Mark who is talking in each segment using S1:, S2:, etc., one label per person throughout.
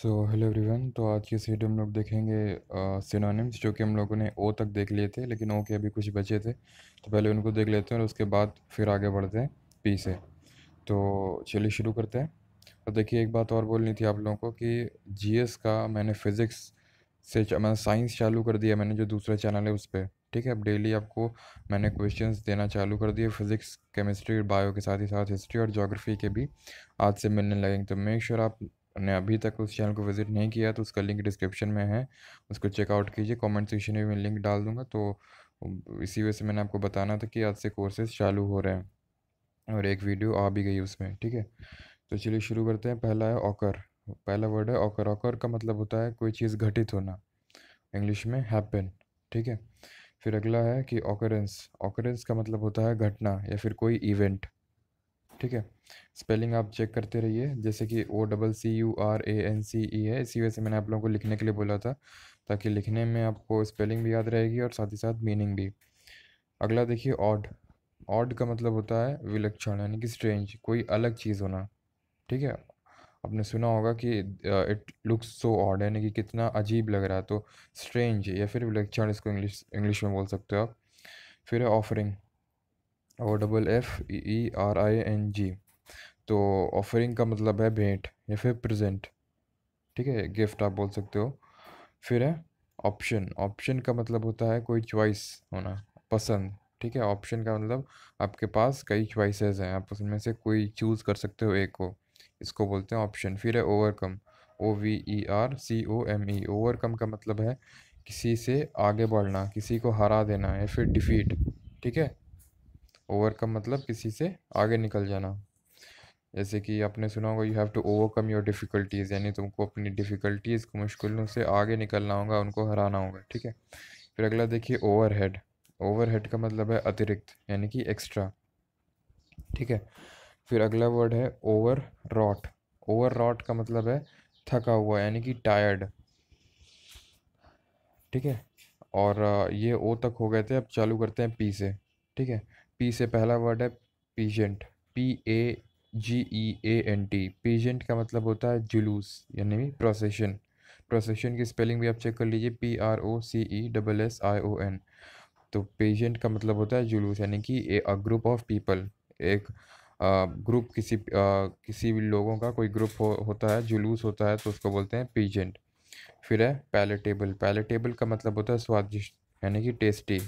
S1: so hello everyone तो आज की सीट हम लोग देखेंगे सिनोनिम्स uh, जो कि हम लोगों ने ओ तक देख लिए थे लेकिन ओ के अभी कुछ बचे थे तो पहले उनको देख लेते हैं और उसके बाद फिर आगे बढ़ते हैं पी से तो चलिए शुरू करते हैं और तो देखिए एक बात और बोलनी थी आप लोगों को कि जीएस का मैंने फ़िज़िक्स से मैंने साइंस चालू कर दिया मैंने जो दूसरा चैनल है उस पर ठीक है अब डेली आपको मैंने क्वेश्चंस देना चालू कर दिए फिज़िक्स केमिस्ट्री बायो के साथ ही साथ हिस्ट्री और जोग्राफी के भी आज से मिलने लगेंगे तो मेक श्योर आप आपने अभी तक उस चैनल को विजिट नहीं किया तो उसका लिंक डिस्क्रिप्शन में है उसको चेकआउट कीजिए कमेंट सेक्शन में मैं लिंक डाल दूंगा तो इसी वजह से मैंने आपको बताना था कि आज से कोर्सेज चालू हो रहे हैं और एक वीडियो आ भी गई उसमें ठीक है तो चलिए शुरू करते हैं पहला है ऑकर पहला वर्ड है ऑकर ऑकर का मतलब होता है कोई चीज़ घटित होना इंग्लिश में हैपन ठीक है फिर अगला है कि ऑकरेंस ऑकरेंस का मतलब होता है घटना या फिर कोई इवेंट ठीक है स्पेलिंग आप चेक करते रहिए जैसे कि O double C U R A N C E है इसी वजह से मैंने आप लोगों को लिखने के लिए बोला था ताकि लिखने में आपको स्पेलिंग भी याद रहेगी और साथ ही साथ मीनिंग भी अगला देखिए ऑड ऑड का मतलब होता है विलक्षण यानी कि स्ट्रेंज कोई अलग चीज़ होना ठीक है आपने सुना होगा कि इट लुक्स सो ऑड यानी कि कितना अजीब लग रहा है तो स्ट्रेंज या फिर विलक्षण इसको इंग्लिश इंग्लिश में बोल सकते हो आप फिर है offering O double F E R I N G तो ऑफरिंग का मतलब है भेंट या फिर प्रेजेंट ठीक है गिफ्ट आप बोल सकते हो फिर है ऑप्शन ऑप्शन का मतलब होता है कोई चॉइस होना पसंद ठीक है ऑप्शन का मतलब आपके पास कई चॉइसेस हैं आप उसमें से कोई चूज़ कर सकते हो एक को इसको बोलते हैं ऑप्शन फिर है overcome O V E R C O M E overcome का मतलब है किसी से आगे बढ़ना किसी को हरा देना या फिर डिफीट ठीक है ओवरकम मतलब किसी से आगे निकल जाना जैसे कि आपने सुना होगा you have to overcome your difficulties यानी तुमको अपनी डिफ़िकल्टीज़ को मुश्किलों से आगे निकलना होगा उनको हराना होगा ठीक है फिर अगला देखिए ओवर हेड ओवर हेड का मतलब है अतिरिक्त यानी कि एक्स्ट्रा ठीक है फिर अगला वर्ड है ओवर रॉट ओवर रॉट का मतलब है थका हुआ यानी कि टायर्ड ठीक है और ये ओ तक हो गए थे अब चालू करते हैं पी से ठीक है पी से पहला वर्ड है pageant P A G E A N T pageant का मतलब होता है जुलूस यानी प्रोसेशन प्रोसेशन की स्पेलिंग भी आप चेक कर लीजिए P R O C E double S I O N तो पेशेंट का मतलब होता है जुलूस यानी कि ए ग्रुप ऑफ पीपल एक ग्रुप किसी आ, किसी भी लोगों का कोई ग्रुप हो, होता है जुलूस होता है तो उसको बोलते हैं पीजेंट फिर है पैलेटेबल पैलेटेबल का मतलब होता है स्वादिष्ट यानी कि टेस्टी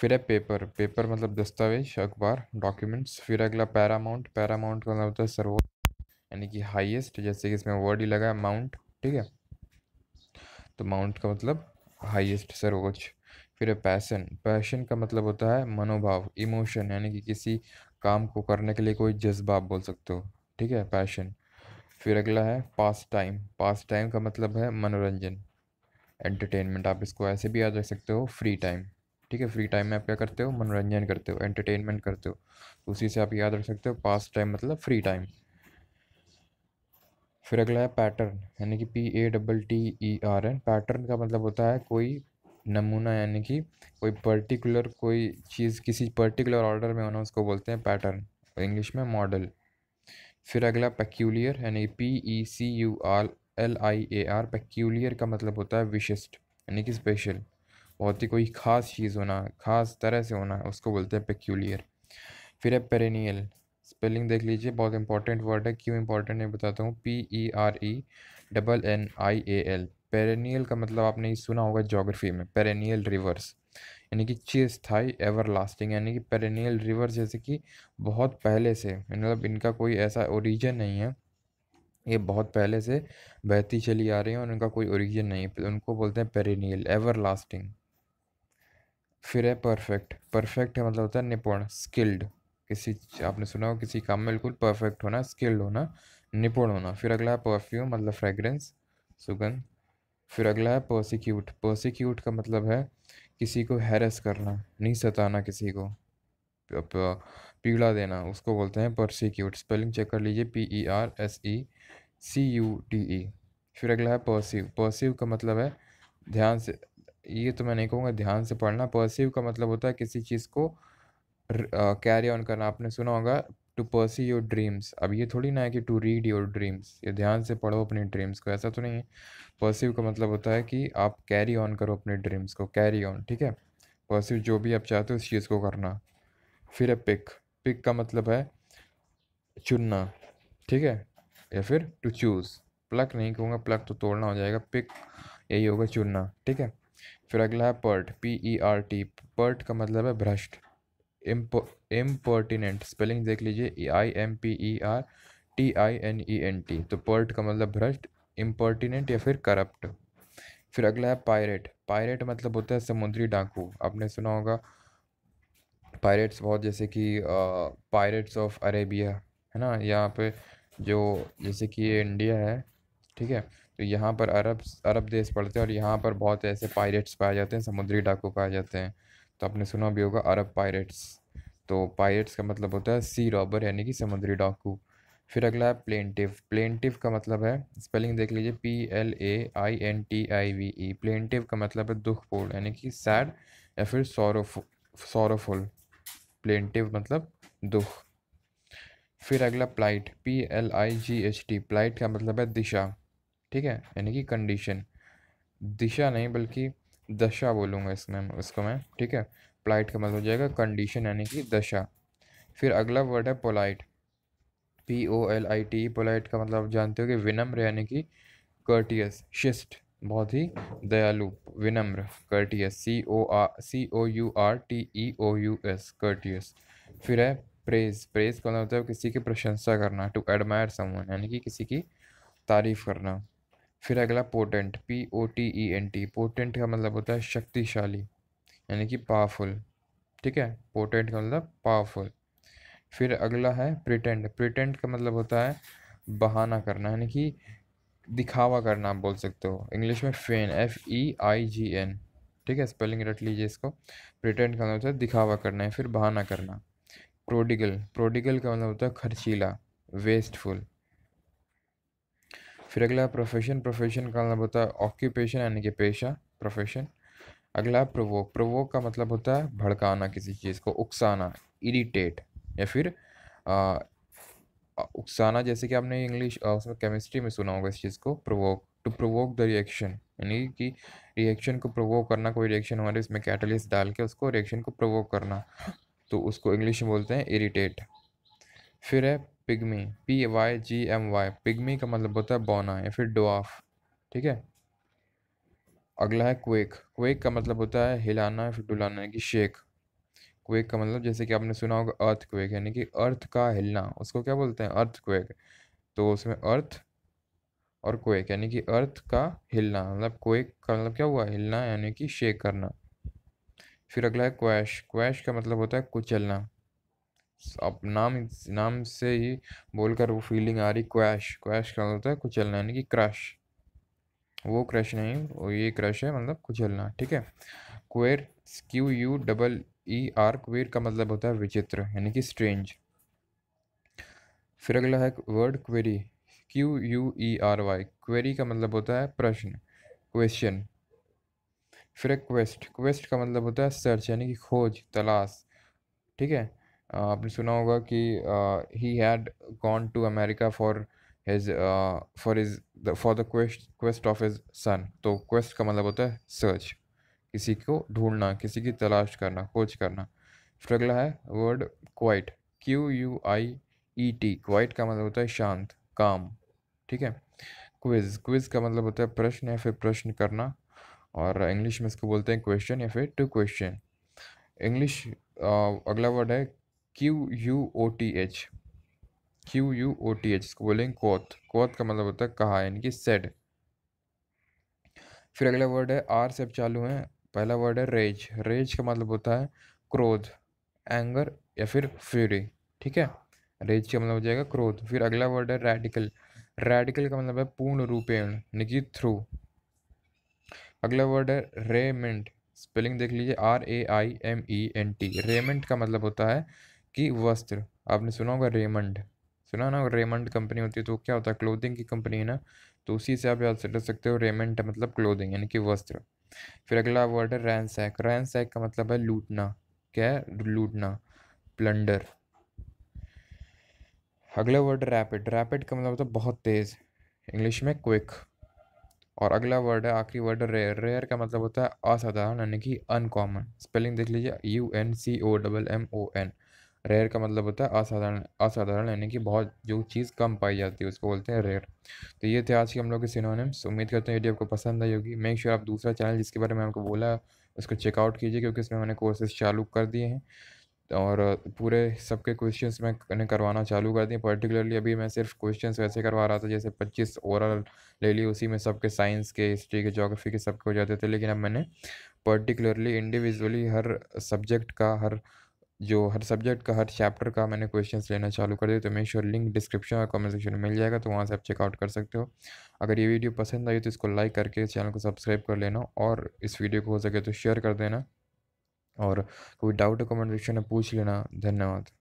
S1: फिर है पेपर पेपर मतलब दस्तावेज अखबार डॉक्यूमेंट्स फिर अगला पैरामाउंट पैरामाउंट का मतलब होता है सर्वोच्च यानी कि हाईएस्ट जैसे कि इसमें वर्ड ही लगा है माउंट ठीक है तो माउंट का मतलब हाईएस्ट सर्वोच्च फिर है पैशन पैशन का मतलब होता है मनोभाव इमोशन यानी कि किसी काम को करने के लिए कोई जज्बा आप बोल सकते हो ठीक है पैशन फिर अगला है पास टाइम पास टाइम का मतलब है मनोरंजन एंटरटेनमेंट आप इसको ऐसे भी याद रख सकते हो फ्री टाइम ठीक है फ्री टाइम में आप क्या करते हो मनोरंजन करते हो एंटरटेनमेंट करते हो तो उसी से आप याद रख सकते हो पास टाइम मतलब फ्री टाइम फिर अगला है पैटर्न यानी कि P A double T E R N pattern का मतलब होता है कोई नमूना यानी कि कोई पर्टिकुलर कोई चीज़ किसी पर्टिकुलर ऑर्डर में होना उसको बोलते हैं पैटर्न इंग्लिश में मॉडल फिर अगला पेक्यूलियर यानी P E C U L I A R आर पेक्यूलियर का मतलब होता है विशिष्ट यानी कि स्पेशल बहुत ही कोई ख़ास चीज़ होना ख़ास तरह से होना उसको बोलते हैं पेक्यूलियर फिर है पेरेनियल स्पेलिंग देख लीजिए बहुत इंपॉर्टेंट वर्ड है क्यों इंपॉर्टेंट है बताता हूँ P E R E double N I A L perennial का मतलब आपने ये सुना होगा जोग्राफी में पेरेनियल रिवर्स यानी कि चीज थाई एवर लास्टिंग यानी कि पेरेनियल रिवर्स जैसे कि बहुत पहले से मतलब इनका कोई ऐसा ओरिजिन नहीं है ये बहुत पहले से बहती चली आ रही है और उनका कोई ओरिजिन नहीं है उनको बोलते हैं पेरेनियल एवर लास्टिंग फिर है परफेक्ट परफेक्ट है मतलब होता है निपुण स्किल्ड किसी आपने सुना हो किसी काम में बिल्कुल परफेक्ट होना स्किल्ड होना निपुण होना फिर अगला है परफ्यूम मतलब फ्रेगरेंस सुगंध फिर अगला है पर्सिक्यूट पर्सिक्यूट का मतलब है किसी को हैरस करना नहीं सताना किसी को पीड़ा देना उसको बोलते हैं परसिक्यूट स्पेलिंग चेक कर लीजिए P E R S E C U T E फिर अगला है पर्सिव पर्सिव का मतलब है ध्यान से ये तो मैं नहीं कहूँगा ध्यान से पढ़ना परसीव का मतलब होता है किसी चीज़ को कैरी ऑन करना आपने सुना होगा टू परसी योर ड्रीम्स अब ये थोड़ी ना है कि टू रीड योर ड्रीम्स ये ध्यान से पढ़ो अपने ड्रीम्स को ऐसा तो नहीं है परसीव का मतलब होता है कि आप कैरी ऑन करो अपने ड्रीम्स को कैरी ऑन ठीक है परसीव जो भी आप चाहते हो उस चीज़ को करना फिर है पिक पिक का मतलब है चुनना ठीक है या फिर टू चूज़ प्लक नहीं कहूँगा प्लक तो तोड़ना हो जाएगा पिक यही होगा चुनना ठीक है फिर अगला है e pert P E R T pert का मतलब है भ्रष्ट इम्पर्टिनेंट स्पेलिंग देख लीजिए I M P E R T I N E N T तो पर्ट का मतलब भ्रष्ट इम्पर्टिनेंट या फिर करप्ट फिर अगला है पायरेट पायरेट मतलब होता है समुद्री डाकू आपने सुना होगा पायरेट्स बहुत जैसे कि पायरेट्स ऑफ अरेबिया है ना यहाँ पे जो जैसे कि ये इंडिया है ठीक है तो यहाँ पर अरब अरब देश पड़ते हैं और यहाँ पर बहुत ऐसे पायरेट्स पाए जाते हैं समुद्री डाकू पाए जाते हैं तो आपने सुना भी होगा अरब पायरेट्स तो पायरेट्स का मतलब होता है सी रॉबर यानी कि समुद्री डाकू फिर अगला है प्लेंटिव प्लेंटिव का मतलब है स्पेलिंग देख लीजिए P L A I N T I V E plaintive का मतलब है दुखपूर्ण यानी कि सैड या फिर सौरफ सौरफुल प्लेंटिव मतलब दुख फिर अगला plight P L I G H T plight का मतलब है दिशा ठीक है यानी कि कंडीशन दिशा नहीं बल्कि दशा बोलूँगा इसमें इसको मैं ठीक है प्लाइट का मतलब हो जाएगा कंडीशन यानी कि दशा फिर अगला वर्ड है polite P O L I T polite का मतलब जानते हो कि विनम्र यानी कि कर्टियस शिस्ट बहुत ही दयालु विनम्र courteous C O R C O U R T E O U S courteous फिर है प्रेज प्रेज का मतलब होता है किसी की प्रशंसा करना टू एडमायर समवन यानी कि किसी की तारीफ़ करना फिर अगला potent P O T E N T potent का मतलब होता है शक्तिशाली यानी कि पावरफुल ठीक है पोटेंट का मतलब पावरफुल फिर अगला है प्रिटेंड प्रिटेंड का मतलब होता है बहाना करना यानी कि दिखावा करना आप बोल सकते हो इंग्लिश में फेन एफ ई आई जी एन ठीक है स्पेलिंग रट लीजिए इसको प्रिटेंड का मतलब होता है दिखावा करना है फिर बहाना करना प्रोडिगल प्रोडिगल का मतलब होता है खर्चीला वेस्टफुल फिर अगला प्रोफेशन प्रोफेशन का मतलब होता है ऑक्यूपेशन यानी कि पेशा प्रोफेशन अगला प्रोवोक प्रोवोक का मतलब होता है भड़काना किसी चीज़ को उकसाना इरीटेट या फिर आ, उकसाना जैसे कि आपने इंग्लिश उसमें केमिस्ट्री में सुना होगा इस चीज़ को provoke to provoke the reaction यानी कि रिएक्शन को प्रोवोक करना कोई रिएक्शन हमारे इसमें कैटलिस्ट डाल के उसको रिएक्शन को प्रोवोक करना तो उसको इंग्लिश में बोलते हैं इरीटेट फिर है pygmy P Y G M Y pygmy का मतलब होता है बौना या फिर डोआफ ठीक है अगला है क्वेक क्वेक का मतलब होता है हिलाना या फिर डुलाना यानी कि शेक क्वेक का मतलब जैसे कि आपने सुना होगा अर्थ क्वेक यानी कि अर्थ का हिलना उसको क्या बोलते हैं अर्थ क्वेक तो उसमें अर्थ और क्वेक यानी कि अर्थ का हिलना मतलब क्वेक का मतलब क्या हुआ हिलना यानी कि शेक करना फिर अगला है क्वैश क्वैश का मतलब होता है कुचलना आप नाम नाम से ही बोलकर वो फीलिंग आ रही क्वैश क्वैश का होता है कुचलना यानी कि क्रश वो क्रश नहीं वो ये क्रश है मतलब कुचलना ठीक है queer Q U double E R queer का मतलब होता है विचित्र यानी कि स्ट्रेंज फिर अगला है word query Q U E R Y query का मतलब होता है प्रश्न क्वेश्चन फिर क्वेस्ट क्वेस्ट का मतलब होता है सर्च यानी कि खोज तलाश ठीक है आपने सुना होगा कि he had gone to America for his for is for the quest quest of his son तो क्वेस्ट का मतलब होता है सर्च किसी को ढूंढना किसी की तलाश करना खोज करना फिर अगला है word quite Q U I E T quite का मतलब होता है शांत काम ठीक है क्विज क्विज का मतलब होता है प्रश्न या फिर प्रश्न करना और इंग्लिश में इसको बोलते हैं क्वेश्चन या फिर टू क्वेश्चन इंग्लिश अगला वर्ड है Q U O T H Q U O T H इसको बोलेंगे कोथ कोथ का मतलब होता है कहा यानी कि सेड फिर अगला वर्ड है आर से अब चालू है पहला वर्ड है रेज रेज का मतलब होता है क्रोध एंगर या फिर फ्यूरी ठीक है रेज का मतलब हो जाएगा क्रोध फिर अगला वर्ड है रेडिकल रेडिकल का मतलब है पूर्ण रूपेण यानी कि थ्रू अगला वर्ड है रेमेंट स्पेलिंग देख लीजिए R A I M E N T raiment का मतलब होता है कि वस्त्र आपने सुना होगा रेमंड सुना ना रेमंड कंपनी होती है तो क्या होता है क्लोथिंग की कंपनी है ना तो उसी से आप याद से रख सकते हो रेमंड मतलब क्लोथिंग यानी कि वस्त्र फिर अगला वर्ड है रैन सैक रैन सैक का मतलब है लूटना क्या है लूटना प्लंडर अगला वर्ड रैपिड रैपिड का मतलब होता है बहुत तेज़ इंग्लिश में क्विक और अगला वर्ड है आखिरी वर्ड रेयर रेयर का मतलब होता है असाधारण यानी कि अनकॉमन स्पेलिंग देख लीजिए U N C O double M O N rare का मतलब होता है असाधारण असाधारण यानी कि बहुत जो चीज़ कम पाई जाती है उसको बोलते हैं रेयर तो ये थे आज के हम लोग के सिनोनिम्स उम्मीद करते हैं वीडियो आपको पसंद आई होगी मेक श्योर आप दूसरा चैनल जिसके बारे में आपको बोला उसको चेकआउट कीजिए क्योंकि इसमें मैंने कोर्सेज चालू कर दिए हैं और पूरे सबके क्वेश्चंस मैं करवाना चालू कर दिए पर्टिकुलरली अभी मैं सिर्फ क्वेश्चंस वैसे करवा रहा था जैसे 25 ओवरऑल ले ली उसी में सबके साइंस के हिस्ट्री के जोग्राफी के सबके हो जाते थे लेकिन अब मैंने पर्टिकुलरली इंडिविजुअली हर सब्जेक्ट का हर जो हर सब्जेक्ट का हर चैप्टर का मैंने क्वेश्चंस लेना चालू कर दिया तो मेक श्योर लिंक डिस्क्रिप्शन और कमेंट सेक्शन में मिल जाएगा तो वहाँ से आप चेकआउट कर सकते हो अगर ये वीडियो पसंद आई तो इसको लाइक करके चैनल को सब्सक्राइब कर लेना और इस वीडियो को हो सके तो शेयर कर देना और कोई डाउट कमेंट सेक्शन में पूछ लेना धन्यवाद